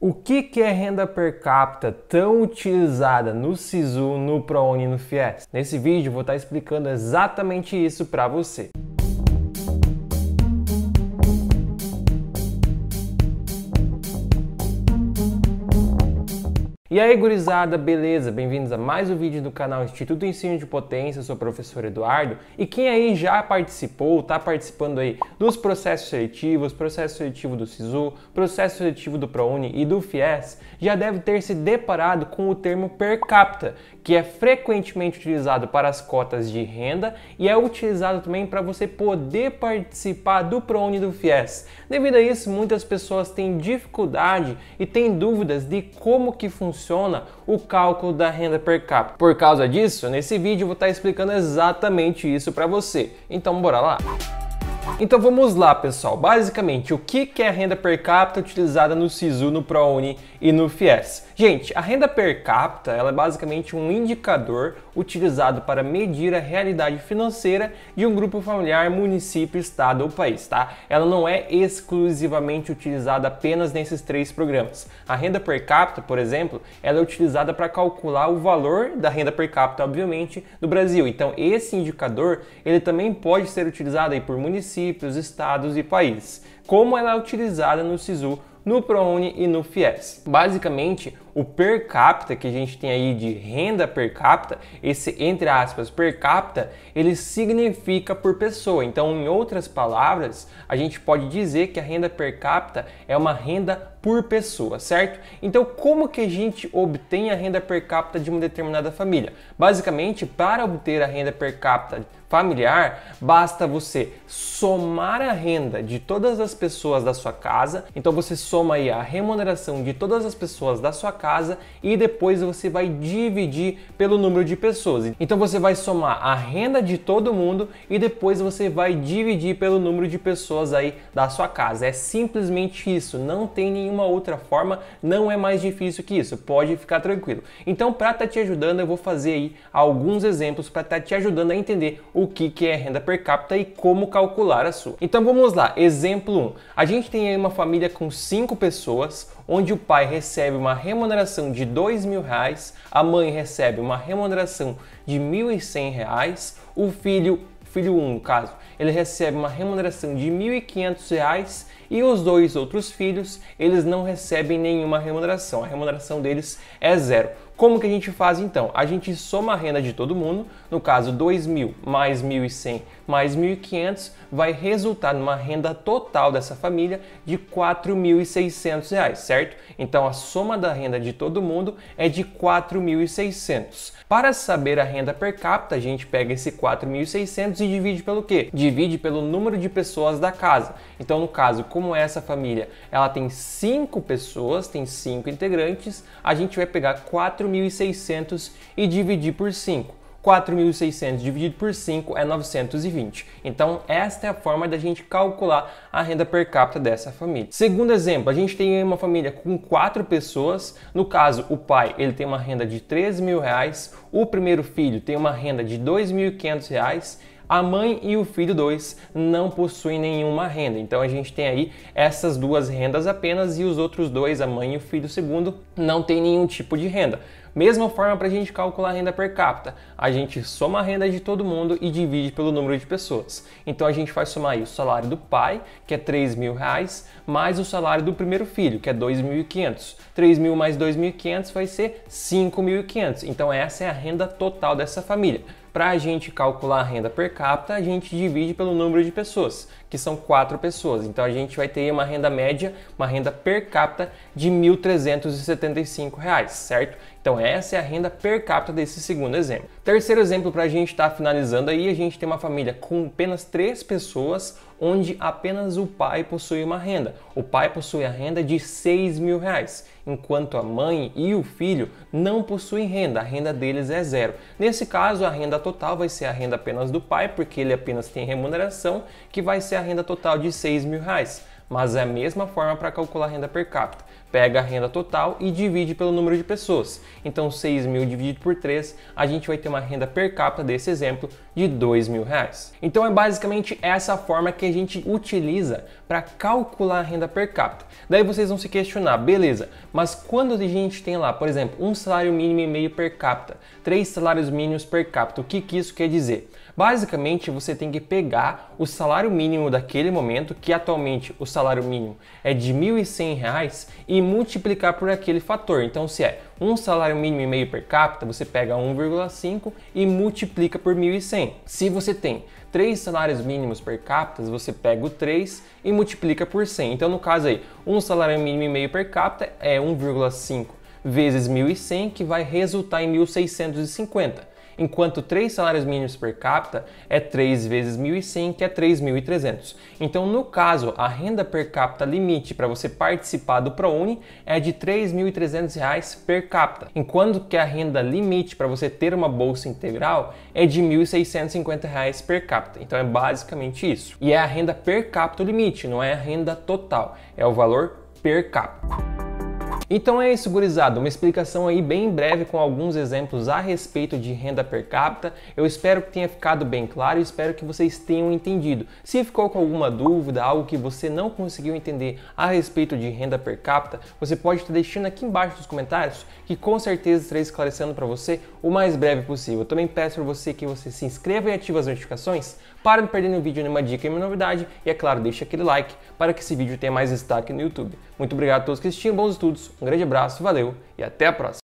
O que, que é renda per capita tão utilizada no Sisu, no ProUni e no Fies? Nesse vídeo vou estar explicando exatamente isso para você. E aí, gurizada, beleza? Bem-vindos a mais um vídeo do canal Instituto Ensino de Potência, eu sou o professor Eduardo. E quem aí já participou, está participando aí dos processos seletivos, processo seletivo do SISU, processo seletivo do ProUni e do FIES, já deve ter se deparado com o termo per capita, que é frequentemente utilizado para as cotas de renda e é utilizado também para você poder participar do ProUni e do FIES. Devido a isso, muitas pessoas têm dificuldade e têm dúvidas de como que funciona funciona o cálculo da renda per capita. Por causa disso, nesse vídeo eu vou estar explicando exatamente isso para você. Então bora lá! Então vamos lá, pessoal. Basicamente, o que é a renda per capita utilizada no SISU, no ProUni e no FIES? Gente, a renda per capita ela é basicamente um indicador utilizado para medir a realidade financeira de um grupo familiar, município, estado ou país, tá? Ela não é exclusivamente utilizada apenas nesses três programas. A renda per capita, por exemplo, ela é utilizada para calcular o valor da renda per capita, obviamente, no Brasil. Então, esse indicador, ele também pode ser utilizado aí por município municípios, estados e países, como ela é utilizada no SISU, no ProUni e no FIES. Basicamente, o per capita que a gente tem aí de renda per capita, esse entre aspas per capita, ele significa por pessoa. Então, em outras palavras, a gente pode dizer que a renda per capita é uma renda por pessoa, certo? Então, como que a gente obtém a renda per capita de uma determinada família? Basicamente, para obter a renda per capita familiar, basta você somar a renda de todas as pessoas da sua casa. Então, você soma aí a remuneração de todas as pessoas da sua casa casa e depois você vai dividir pelo número de pessoas. Então você vai somar a renda de todo mundo e depois você vai dividir pelo número de pessoas aí da sua casa. É simplesmente isso, não tem nenhuma outra forma, não é mais difícil que isso. Pode ficar tranquilo. Então para estar tá te ajudando, eu vou fazer aí alguns exemplos para estar tá te ajudando a entender o que que é renda per capita e como calcular a sua. Então vamos lá, exemplo 1. A gente tem aí uma família com 5 pessoas, onde o pai recebe uma remuneração de dois mil reais, a mãe recebe uma remuneração de mil e cem reais, o filho, filho um, no caso, ele recebe uma remuneração de mil e quinhentos reais e os dois outros filhos, eles não recebem nenhuma remuneração. A remuneração deles é zero. Como que a gente faz então? A gente soma a renda de todo mundo, no caso 2.000 mais 1.100 mais 1.500 vai resultar numa renda total dessa família de 4.600 reais certo? Então a soma da renda de todo mundo é de 4.600. Para saber a renda per capita, a gente pega esse 4.600 e divide pelo quê? Divide pelo número de pessoas da casa. Então no caso, como essa família ela tem cinco pessoas, tem cinco integrantes, a gente vai pegar 4.600 e dividir por 5. 4.600 dividido por 5 é 920. Então, esta é a forma da gente calcular a renda per capita dessa família. Segundo exemplo, a gente tem uma família com quatro pessoas. No caso, o pai ele tem uma renda de 3.000 mil reais, o primeiro filho tem uma renda de 2.500 reais a mãe e o filho 2 não possuem nenhuma renda, então a gente tem aí essas duas rendas apenas e os outros dois, a mãe e o filho segundo, não tem nenhum tipo de renda. Mesma forma para a gente calcular a renda per capita, a gente soma a renda de todo mundo e divide pelo número de pessoas. Então a gente vai somar aí o salário do pai, que é 3 mil reais, mais o salário do primeiro filho, que é 2.500. 3 mil mais 2.500 vai ser 5.500. Então essa é a renda total dessa família. Para a gente calcular a renda per capita, a gente divide pelo número de pessoas que são quatro pessoas. Então a gente vai ter uma renda média, uma renda per capita de R$ 1.375, certo? Então essa é a renda per capita desse segundo exemplo. Terceiro exemplo para a gente estar tá finalizando aí, a gente tem uma família com apenas três pessoas, onde apenas o pai possui uma renda. O pai possui a renda de R$ mil reais, enquanto a mãe e o filho não possuem renda, a renda deles é zero. Nesse caso, a renda total vai ser a renda apenas do pai, porque ele apenas tem remuneração, que vai ser a renda total de 6 mil reais, mas é a mesma forma para calcular a renda per capita. Pega a renda total e divide pelo número de pessoas. Então 6 mil dividido por 3, a gente vai ter uma renda per capita desse exemplo de 2 mil reais. Então é basicamente essa forma que a gente utiliza para calcular a renda per capita. Daí vocês vão se questionar, beleza, mas quando a gente tem lá, por exemplo, um salário mínimo e meio per capita, três salários mínimos per capita, o que, que isso quer dizer? Basicamente, você tem que pegar o salário mínimo daquele momento, que atualmente o salário mínimo é de R$ 1.100, e multiplicar por aquele fator. Então, se é um salário mínimo e meio per capita, você pega 1,5 e multiplica por 1.100. Se você tem três salários mínimos per capita, você pega o 3 e multiplica por 100. Então, no caso aí, um salário mínimo e meio per capita é 1,5 vezes 1.100, que vai resultar em 1.650 enquanto três salários mínimos per capita é 3 vezes 1.100, que é 3.300. Então, no caso, a renda per capita limite para você participar do ProUni é de R$ 3.300 per capita, enquanto que a renda limite para você ter uma bolsa integral é de R$ 1.650 per capita. Então, é basicamente isso. E é a renda per capita limite, não é a renda total, é o valor per capita. Então é isso, gurizada, uma explicação aí bem breve com alguns exemplos a respeito de renda per capita. Eu espero que tenha ficado bem claro e espero que vocês tenham entendido. Se ficou com alguma dúvida, algo que você não conseguiu entender a respeito de renda per capita, você pode estar deixando aqui embaixo nos comentários que com certeza estarei esclarecendo para você o mais breve possível. Eu também peço para você que você se inscreva e ative as notificações para não perder nenhum vídeo, nenhuma dica e nenhuma novidade. E é claro, deixa aquele like para que esse vídeo tenha mais destaque no YouTube. Muito obrigado a todos que assistiram, bons estudos, um grande abraço, valeu e até a próxima!